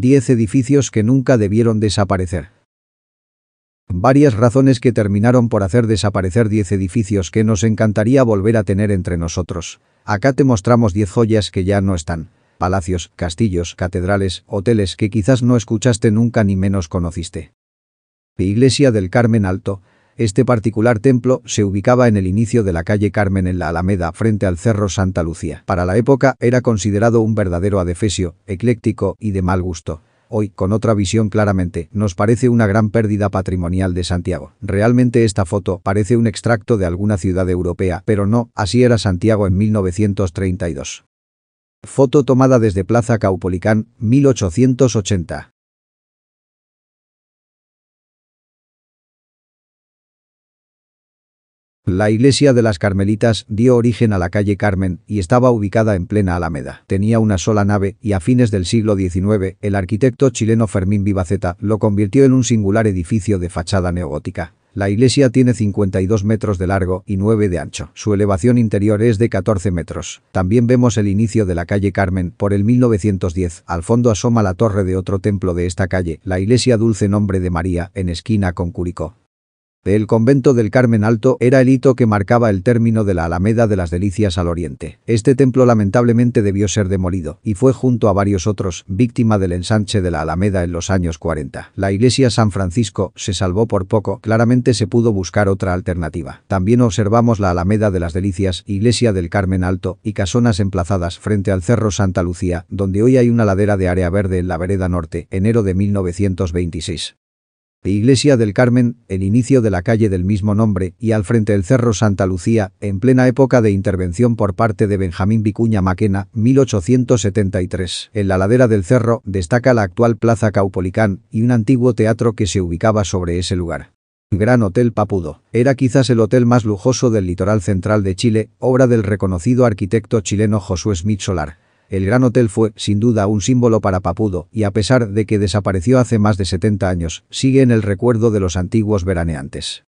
10 edificios que nunca debieron desaparecer. Varias razones que terminaron por hacer desaparecer 10 edificios que nos encantaría volver a tener entre nosotros. Acá te mostramos 10 joyas que ya no están. Palacios, castillos, catedrales, hoteles que quizás no escuchaste nunca ni menos conociste. Iglesia del Carmen Alto, este particular templo se ubicaba en el inicio de la calle Carmen en la Alameda, frente al Cerro Santa Lucía. Para la época era considerado un verdadero adefesio, ecléctico y de mal gusto hoy, con otra visión claramente, nos parece una gran pérdida patrimonial de Santiago. Realmente esta foto parece un extracto de alguna ciudad europea, pero no, así era Santiago en 1932. Foto tomada desde Plaza Caupolicán, 1880. La iglesia de las Carmelitas dio origen a la calle Carmen y estaba ubicada en plena Alameda. Tenía una sola nave y a fines del siglo XIX, el arquitecto chileno Fermín Vivaceta lo convirtió en un singular edificio de fachada neogótica. La iglesia tiene 52 metros de largo y 9 de ancho. Su elevación interior es de 14 metros. También vemos el inicio de la calle Carmen por el 1910. Al fondo asoma la torre de otro templo de esta calle, la iglesia Dulce Nombre de María, en esquina con Curicó. El convento del Carmen Alto era el hito que marcaba el término de la Alameda de las Delicias al oriente. Este templo lamentablemente debió ser demolido y fue junto a varios otros víctima del ensanche de la Alameda en los años 40. La iglesia San Francisco se salvó por poco, claramente se pudo buscar otra alternativa. También observamos la Alameda de las Delicias, iglesia del Carmen Alto y casonas emplazadas frente al Cerro Santa Lucía, donde hoy hay una ladera de área verde en la vereda norte, enero de 1926. Iglesia del Carmen, el inicio de la calle del mismo nombre, y al frente el Cerro Santa Lucía, en plena época de intervención por parte de Benjamín Vicuña Maquena, 1873. En la ladera del cerro destaca la actual Plaza Caupolicán y un antiguo teatro que se ubicaba sobre ese lugar. Gran Hotel Papudo. Era quizás el hotel más lujoso del litoral central de Chile, obra del reconocido arquitecto chileno Josué Smith Solar. El Gran Hotel fue, sin duda, un símbolo para Papudo, y a pesar de que desapareció hace más de 70 años, sigue en el recuerdo de los antiguos veraneantes.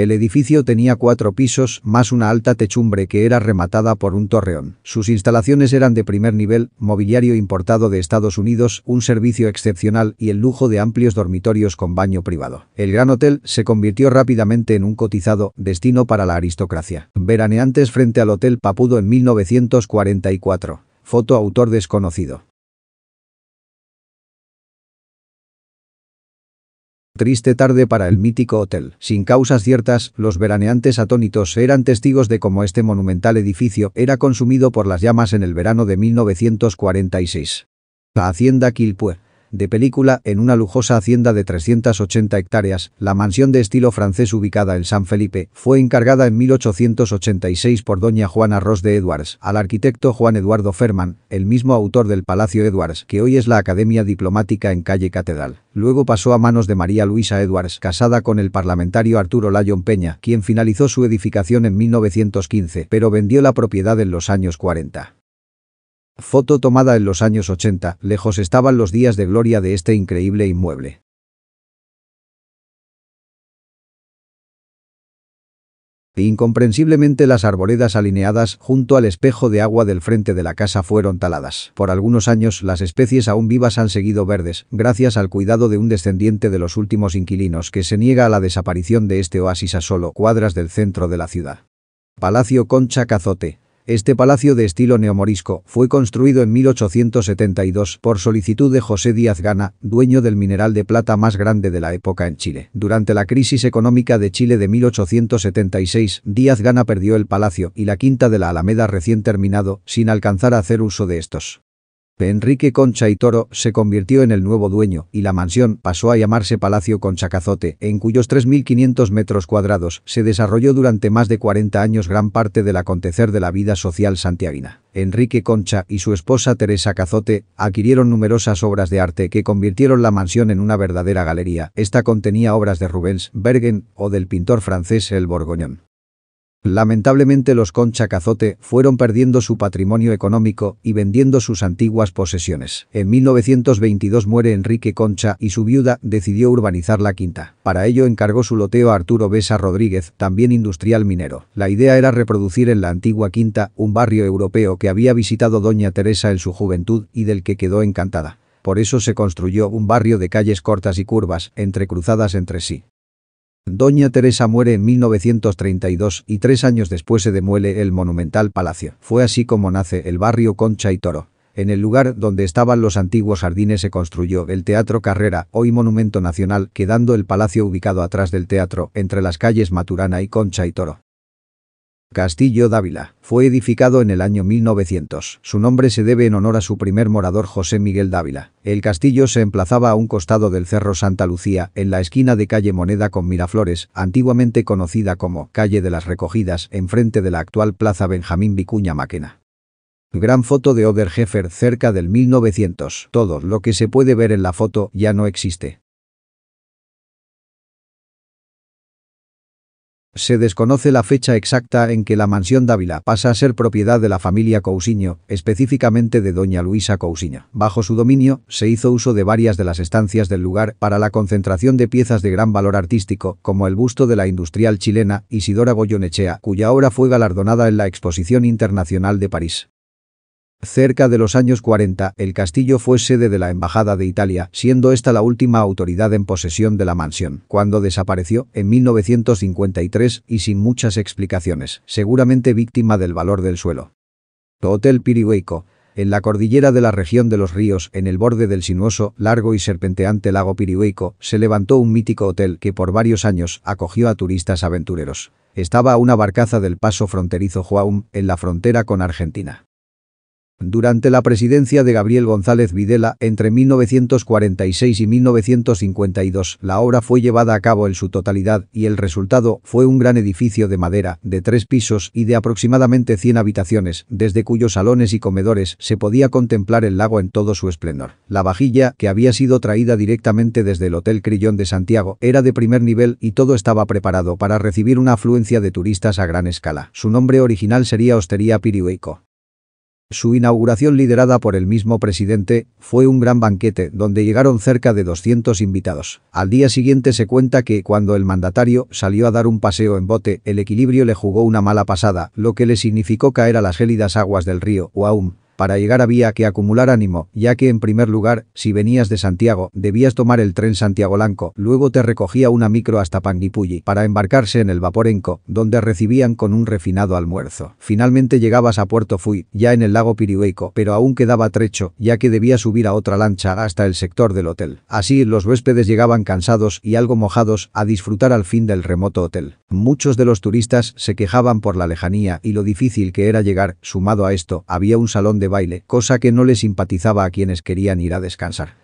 El edificio tenía cuatro pisos más una alta techumbre que era rematada por un torreón. Sus instalaciones eran de primer nivel, mobiliario importado de Estados Unidos, un servicio excepcional y el lujo de amplios dormitorios con baño privado. El Gran Hotel se convirtió rápidamente en un cotizado destino para la aristocracia. Veraneantes frente al Hotel Papudo en 1944. Foto autor desconocido. Triste tarde para el mítico hotel. Sin causas ciertas, los veraneantes atónitos eran testigos de cómo este monumental edificio era consumido por las llamas en el verano de 1946. La hacienda Quilpue de película en una lujosa hacienda de 380 hectáreas, la mansión de estilo francés ubicada en San Felipe fue encargada en 1886 por doña Juana Ross de Edwards al arquitecto Juan Eduardo Ferman, el mismo autor del Palacio Edwards, que hoy es la Academia Diplomática en calle Catedral. Luego pasó a manos de María Luisa Edwards, casada con el parlamentario Arturo Lyon Peña, quien finalizó su edificación en 1915, pero vendió la propiedad en los años 40. Foto tomada en los años 80, lejos estaban los días de gloria de este increíble inmueble. Incomprensiblemente las arboledas alineadas junto al espejo de agua del frente de la casa fueron taladas. Por algunos años las especies aún vivas han seguido verdes, gracias al cuidado de un descendiente de los últimos inquilinos que se niega a la desaparición de este oasis a solo cuadras del centro de la ciudad. Palacio Concha Cazote, este palacio de estilo neomorisco fue construido en 1872 por solicitud de José Díaz Gana, dueño del mineral de plata más grande de la época en Chile. Durante la crisis económica de Chile de 1876, Díaz Gana perdió el palacio y la quinta de la Alameda recién terminado, sin alcanzar a hacer uso de estos. Enrique Concha y Toro se convirtió en el nuevo dueño y la mansión pasó a llamarse Palacio Concha-Cazote, en cuyos 3.500 metros cuadrados se desarrolló durante más de 40 años gran parte del acontecer de la vida social santiaguina. Enrique Concha y su esposa Teresa Cazote adquirieron numerosas obras de arte que convirtieron la mansión en una verdadera galería. Esta contenía obras de Rubens, Bergen o del pintor francés El Borgoñón. Lamentablemente los Concha Cazote fueron perdiendo su patrimonio económico y vendiendo sus antiguas posesiones. En 1922 muere Enrique Concha y su viuda decidió urbanizar la quinta. Para ello encargó su loteo a Arturo Besa Rodríguez, también industrial minero. La idea era reproducir en la antigua quinta un barrio europeo que había visitado doña Teresa en su juventud y del que quedó encantada. Por eso se construyó un barrio de calles cortas y curvas, entrecruzadas entre sí. Doña Teresa muere en 1932 y tres años después se demuele el monumental palacio. Fue así como nace el barrio Concha y Toro. En el lugar donde estaban los antiguos jardines se construyó el Teatro Carrera, hoy Monumento Nacional, quedando el palacio ubicado atrás del teatro, entre las calles Maturana y Concha y Toro. Castillo Dávila, fue edificado en el año 1900. Su nombre se debe en honor a su primer morador José Miguel Dávila. El castillo se emplazaba a un costado del Cerro Santa Lucía, en la esquina de calle Moneda con Miraflores, antiguamente conocida como Calle de las Recogidas, enfrente de la actual Plaza Benjamín Vicuña Maquena. Gran foto de Oder Heffer cerca del 1900. Todo lo que se puede ver en la foto ya no existe. Se desconoce la fecha exacta en que la mansión Dávila pasa a ser propiedad de la familia Cousiño, específicamente de doña Luisa Cousiño. Bajo su dominio, se hizo uso de varias de las estancias del lugar para la concentración de piezas de gran valor artístico, como el busto de la industrial chilena Isidora Goyonechea, cuya obra fue galardonada en la Exposición Internacional de París. Cerca de los años 40, el castillo fue sede de la Embajada de Italia, siendo esta la última autoridad en posesión de la mansión, cuando desapareció en 1953 y sin muchas explicaciones, seguramente víctima del valor del suelo. Hotel Pirihueco, en la cordillera de la región de los ríos, en el borde del sinuoso, largo y serpenteante lago Pirihueco, se levantó un mítico hotel que por varios años acogió a turistas aventureros. Estaba a una barcaza del paso fronterizo Juáum, en la frontera con Argentina. Durante la presidencia de Gabriel González Videla, entre 1946 y 1952, la obra fue llevada a cabo en su totalidad y el resultado fue un gran edificio de madera, de tres pisos y de aproximadamente 100 habitaciones, desde cuyos salones y comedores se podía contemplar el lago en todo su esplendor. La vajilla, que había sido traída directamente desde el Hotel Crillón de Santiago, era de primer nivel y todo estaba preparado para recibir una afluencia de turistas a gran escala. Su nombre original sería Hostería Pirihueco. Su inauguración liderada por el mismo presidente fue un gran banquete donde llegaron cerca de 200 invitados. Al día siguiente se cuenta que cuando el mandatario salió a dar un paseo en bote, el equilibrio le jugó una mala pasada, lo que le significó caer a las gélidas aguas del río aún, para llegar había que acumular ánimo, ya que en primer lugar, si venías de Santiago, debías tomar el tren Santiago Blanco, luego te recogía una micro hasta Panguipulli para embarcarse en el Vaporenco, donde recibían con un refinado almuerzo. Finalmente llegabas a Puerto Fui, ya en el lago Pirihueco, pero aún quedaba trecho, ya que debías subir a otra lancha hasta el sector del hotel. Así, los huéspedes llegaban cansados y algo mojados a disfrutar al fin del remoto hotel. Muchos de los turistas se quejaban por la lejanía y lo difícil que era llegar, sumado a esto, había un salón de baile, cosa que no le simpatizaba a quienes querían ir a descansar.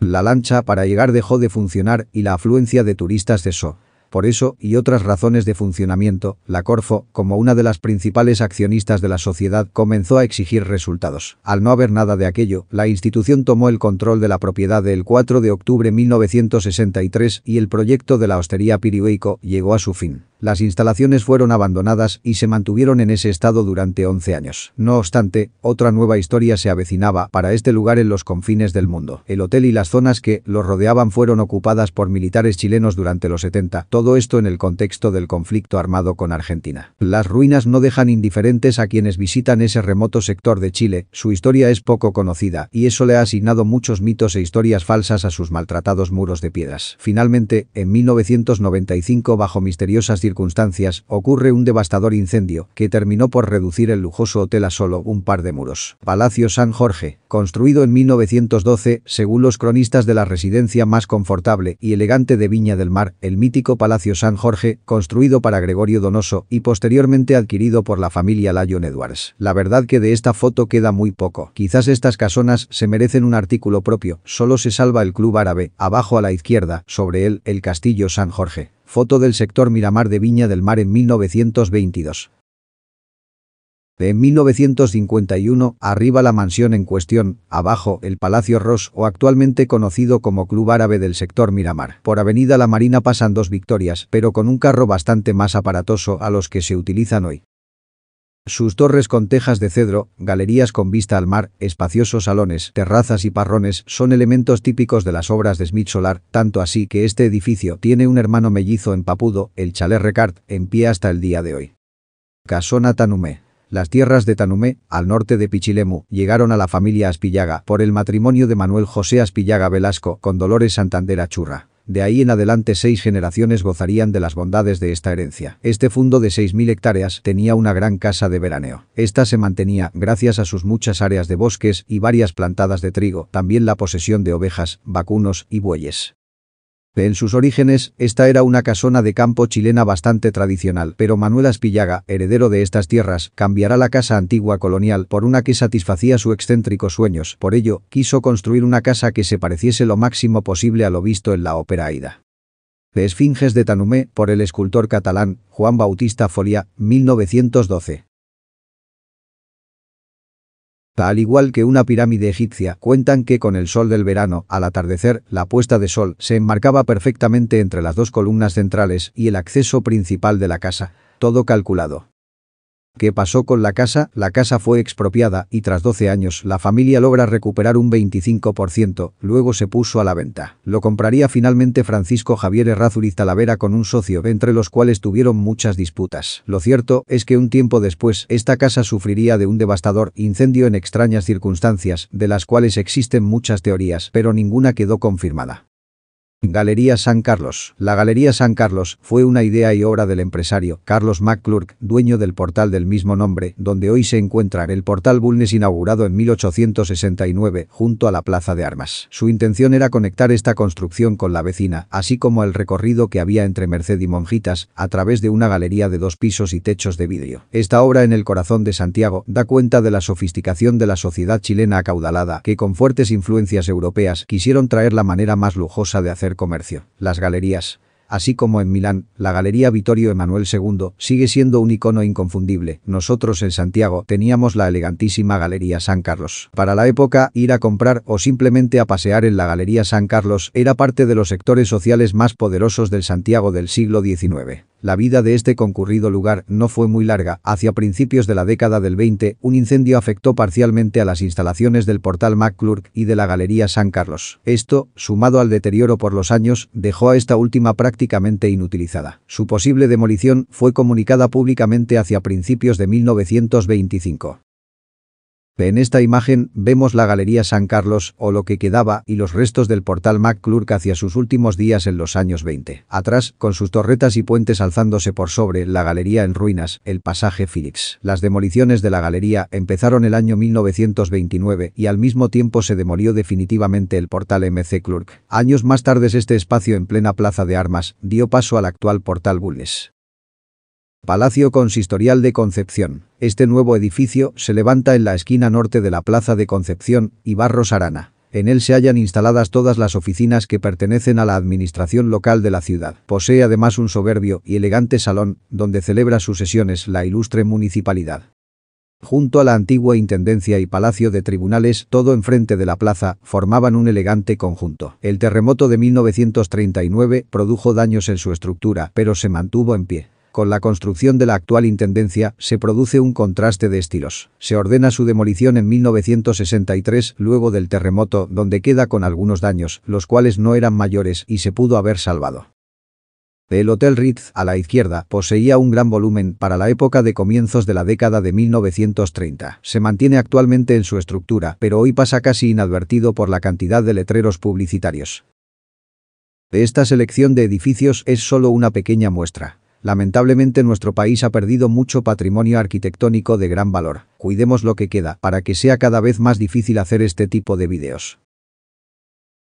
La lancha para llegar dejó de funcionar y la afluencia de turistas cesó. Por eso, y otras razones de funcionamiento, la Corfo, como una de las principales accionistas de la sociedad, comenzó a exigir resultados. Al no haber nada de aquello, la institución tomó el control de la propiedad el 4 de octubre de 1963 y el proyecto de la hostería Pirihuico llegó a su fin. Las instalaciones fueron abandonadas y se mantuvieron en ese estado durante 11 años. No obstante, otra nueva historia se avecinaba para este lugar en los confines del mundo. El hotel y las zonas que lo rodeaban fueron ocupadas por militares chilenos durante los 70, todo esto en el contexto del conflicto armado con Argentina. Las ruinas no dejan indiferentes a quienes visitan ese remoto sector de Chile, su historia es poco conocida y eso le ha asignado muchos mitos e historias falsas a sus maltratados muros de piedras. Finalmente, en 1995 bajo misteriosas circunstancias, ocurre un devastador incendio que terminó por reducir el lujoso hotel a solo un par de muros. Palacio San Jorge, construido en 1912, según los cronistas de la residencia más confortable y elegante de Viña del Mar, el mítico Palacio San Jorge, construido para Gregorio Donoso y posteriormente adquirido por la familia Lyon Edwards. La verdad que de esta foto queda muy poco. Quizás estas casonas se merecen un artículo propio, solo se salva el club árabe, abajo a la izquierda, sobre él, el castillo San Jorge. Foto del sector Miramar de Viña del Mar en 1922. En 1951, arriba la mansión en cuestión, abajo el Palacio Ross o actualmente conocido como Club Árabe del sector Miramar. Por Avenida La Marina pasan dos victorias, pero con un carro bastante más aparatoso a los que se utilizan hoy. Sus torres con tejas de cedro, galerías con vista al mar, espaciosos salones, terrazas y parrones son elementos típicos de las obras de Smith Solar, tanto así que este edificio tiene un hermano mellizo en Papudo, el Chalet Recart, en pie hasta el día de hoy. Casona Tanumé las tierras de Tanumé, al norte de Pichilemu, llegaron a la familia Aspillaga por el matrimonio de Manuel José Aspillaga Velasco con Dolores Santander Achurra. De ahí en adelante seis generaciones gozarían de las bondades de esta herencia. Este fundo de 6.000 hectáreas tenía una gran casa de veraneo. Esta se mantenía gracias a sus muchas áreas de bosques y varias plantadas de trigo, también la posesión de ovejas, vacunos y bueyes. En sus orígenes, esta era una casona de campo chilena bastante tradicional, pero Manuel Aspillaga, heredero de estas tierras, cambiará la casa antigua colonial por una que satisfacía sus excéntricos sueños, por ello, quiso construir una casa que se pareciese lo máximo posible a lo visto en la ópera Aida. Esfinges de Tanumé, por el escultor catalán Juan Bautista Folia, 1912 al igual que una pirámide egipcia cuentan que con el sol del verano, al atardecer, la puesta de sol se enmarcaba perfectamente entre las dos columnas centrales y el acceso principal de la casa, todo calculado. ¿Qué pasó con la casa? La casa fue expropiada y tras 12 años la familia logra recuperar un 25%, luego se puso a la venta. Lo compraría finalmente Francisco Javier Errázuriz Talavera con un socio, entre los cuales tuvieron muchas disputas. Lo cierto es que un tiempo después esta casa sufriría de un devastador incendio en extrañas circunstancias, de las cuales existen muchas teorías, pero ninguna quedó confirmada. Galería San Carlos. La Galería San Carlos fue una idea y obra del empresario Carlos McClurk, dueño del portal del mismo nombre, donde hoy se encuentra el portal Bulnes inaugurado en 1869 junto a la Plaza de Armas. Su intención era conectar esta construcción con la vecina, así como el recorrido que había entre Merced y Monjitas a través de una galería de dos pisos y techos de vidrio. Esta obra en el corazón de Santiago da cuenta de la sofisticación de la sociedad chilena acaudalada que con fuertes influencias europeas quisieron traer la manera más lujosa de hacer comercio. Las galerías. Así como en Milán, la Galería Vittorio Emanuel II sigue siendo un icono inconfundible. Nosotros en Santiago teníamos la elegantísima Galería San Carlos. Para la época, ir a comprar o simplemente a pasear en la Galería San Carlos era parte de los sectores sociales más poderosos del Santiago del siglo XIX. La vida de este concurrido lugar no fue muy larga. Hacia principios de la década del 20, un incendio afectó parcialmente a las instalaciones del portal McClurk y de la Galería San Carlos. Esto, sumado al deterioro por los años, dejó a esta última prácticamente inutilizada. Su posible demolición fue comunicada públicamente hacia principios de 1925. En esta imagen vemos la Galería San Carlos o lo que quedaba y los restos del portal McClurk hacia sus últimos días en los años 20. Atrás, con sus torretas y puentes alzándose por sobre la galería en ruinas, el pasaje Phillips. Las demoliciones de la galería empezaron el año 1929 y al mismo tiempo se demolió definitivamente el portal MC Años más tarde este espacio en plena plaza de armas dio paso al actual portal Bulnes. Palacio Consistorial de Concepción. Este nuevo edificio se levanta en la esquina norte de la Plaza de Concepción y Barros Arana. En él se hallan instaladas todas las oficinas que pertenecen a la administración local de la ciudad. Posee además un soberbio y elegante salón donde celebra sus sesiones la ilustre municipalidad. Junto a la antigua Intendencia y Palacio de Tribunales, todo enfrente de la plaza, formaban un elegante conjunto. El terremoto de 1939 produjo daños en su estructura, pero se mantuvo en pie. Con la construcción de la actual Intendencia se produce un contraste de estilos. Se ordena su demolición en 1963 luego del terremoto donde queda con algunos daños, los cuales no eran mayores y se pudo haber salvado. El Hotel Ritz, a la izquierda, poseía un gran volumen para la época de comienzos de la década de 1930. Se mantiene actualmente en su estructura, pero hoy pasa casi inadvertido por la cantidad de letreros publicitarios. Esta selección de edificios es solo una pequeña muestra. Lamentablemente nuestro país ha perdido mucho patrimonio arquitectónico de gran valor. Cuidemos lo que queda para que sea cada vez más difícil hacer este tipo de videos.